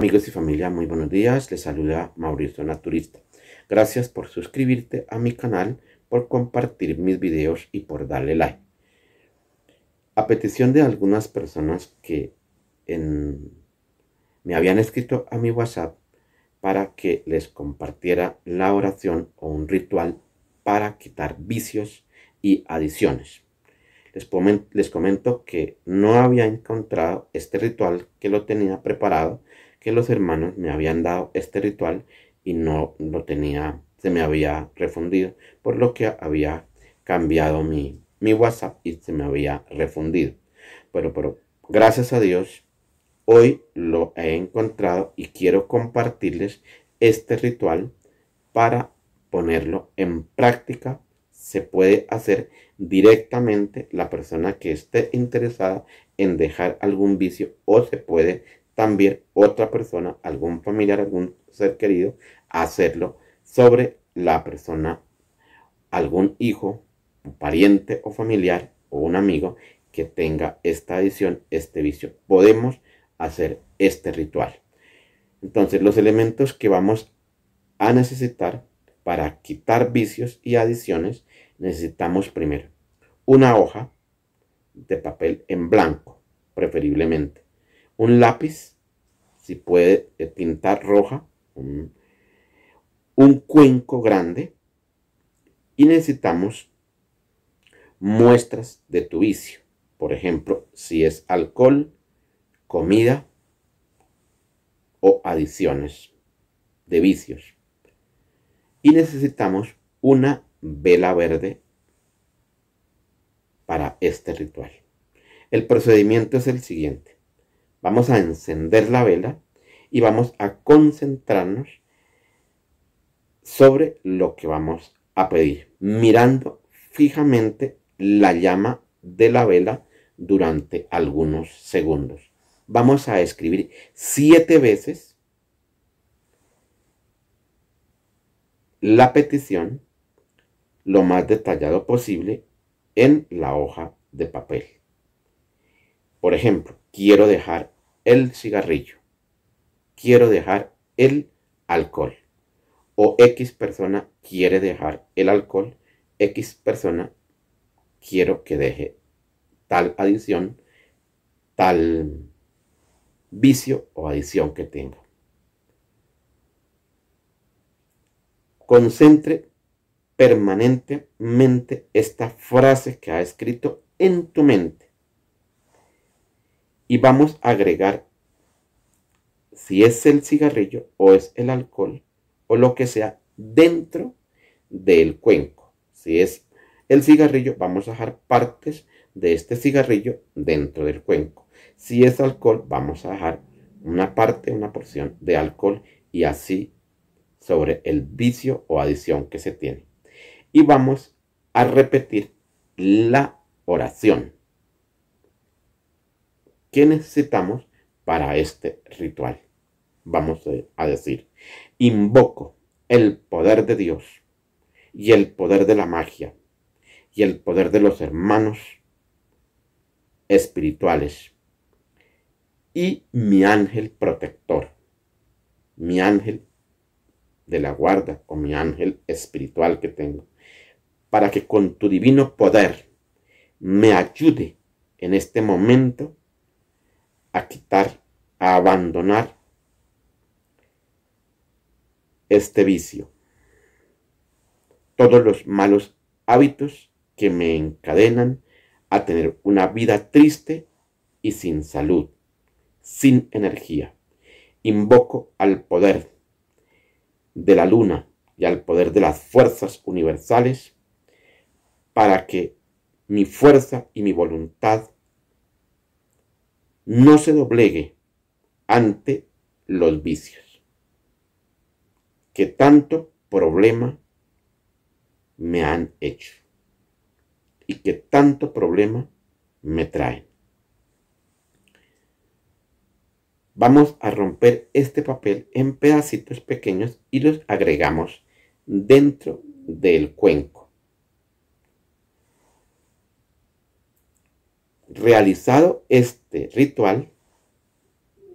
Amigos y familia, muy buenos días. Les saluda Mauricio Naturista. Gracias por suscribirte a mi canal, por compartir mis videos y por darle like. A petición de algunas personas que me habían escrito a mi WhatsApp para que les compartiera la oración o un ritual para quitar vicios y adiciones. Les comento que no había encontrado este ritual que lo tenía preparado que los hermanos me habían dado este ritual y no lo tenía, se me había refundido, por lo que había cambiado mi, WhatsApp y se me había refundido. Pero, pero gracias a Dios, hoy lo he encontrado y quiero compartirles este ritual para ponerlo en práctica. Se puede hacer directamente la persona que esté interesada en dejar algún vicio o se puede también otra persona, algún familiar, algún ser querido, hacerlo sobre la persona, algún hijo, un pariente o familiar o un amigo que tenga esta adición, este vicio. Podemos hacer este ritual. Entonces, los elementos que vamos a necesitar para quitar vicios y adiciones, necesitamos primero una hoja de papel en blanco, preferiblemente un lápiz, si puede pintar roja, un, cuenco grande y necesitamos muestras de tu vicio. Por ejemplo, si es alcohol, comida o adiciones de vicios. Y necesitamos una vela verde para este ritual. El procedimiento es el siguiente. Vamos a encender la vela y vamos a concentrarnos sobre lo que vamos a pedir, mirando fijamente la llama de la vela durante algunos segundos. Vamos a escribir siete veces la petición lo más detallado posible en la hoja de papel. Por ejemplo, quiero dejar el cigarrillo, quiero dejar el alcohol. O X persona quiere dejar el alcohol, X persona quiero que deje tal adicción tal vicio o adicción que tenga. Concentre permanentemente esta frase que ha escrito en tu mente y vamos a agregar si es el cigarrillo o es el alcohol o lo que sea dentro del cuenco. Si es el cigarrillo, vamos a dejar partes de este cigarrillo dentro del cuenco. Si es alcohol, vamos a dejar una parte, una porción de alcohol y así sobre el vicio o adición que se tiene. Y vamos a repetir la oración. Qué necesitamos para este ritual. Vamos a decir, invoco el poder de Dios y el poder de la magia y el poder de los hermanos espirituales y mi ángel protector, mi ángel de la guarda o mi ángel espiritual que tengo, para que con tu divino poder me ayude en este momento a quitar, a abandonar este vicio. Todos los malos hábitos que me encadenan a tener una vida triste y sin salud, sin energía. Invoco al poder de la luna y al poder de las fuerzas universales para que mi fuerza y mi voluntad no se doblegue ante los vicios que tanto problema me han hecho y que tanto problema me traen. Vamos a romper este papel en pedacitos pequeños y los agregamos dentro del cuenco. realizado este ritual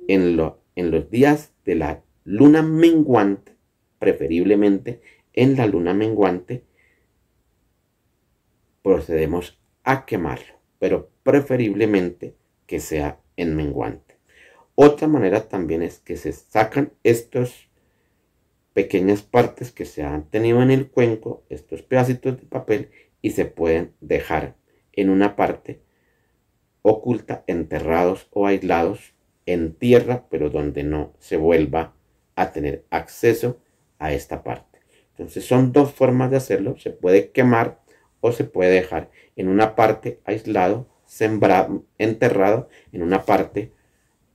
en, los días de la luna menguante, preferiblemente en la luna menguante, procedemos a quemarlo, pero preferiblemente que sea en menguante. Otra manera también es que se sacan estas pequeñas partes que se han tenido en el cuenco, estos pedacitos de papel, y se pueden dejar en una parte oculta, enterrados o aislados en tierra, pero donde no se vuelva a tener acceso a esta parte. Entonces son dos formas de hacerlo, se puede quemar o se puede dejar en una parte aislado, sembrado, enterrado, en una parte,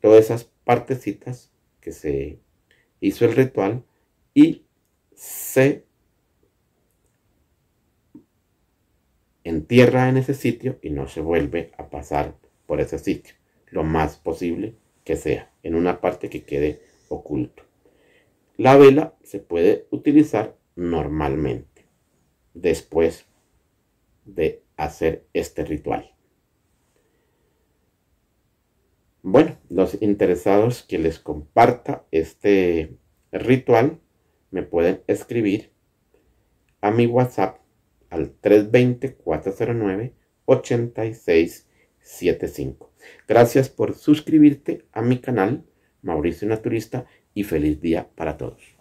todas esas partecitas que se hizo el ritual y se entierra en ese sitio y no se vuelve a pasar por ese sitio, lo más posible que sea, en una parte que quede oculto. La vela se puede utilizar normalmente después de hacer este ritual. Bueno, los interesados que les comparta este ritual me pueden escribir a mi WhatsApp al 320-409-86 75. Gracias por suscribirte a mi canal, Mauricio Naturista, y feliz día para todos.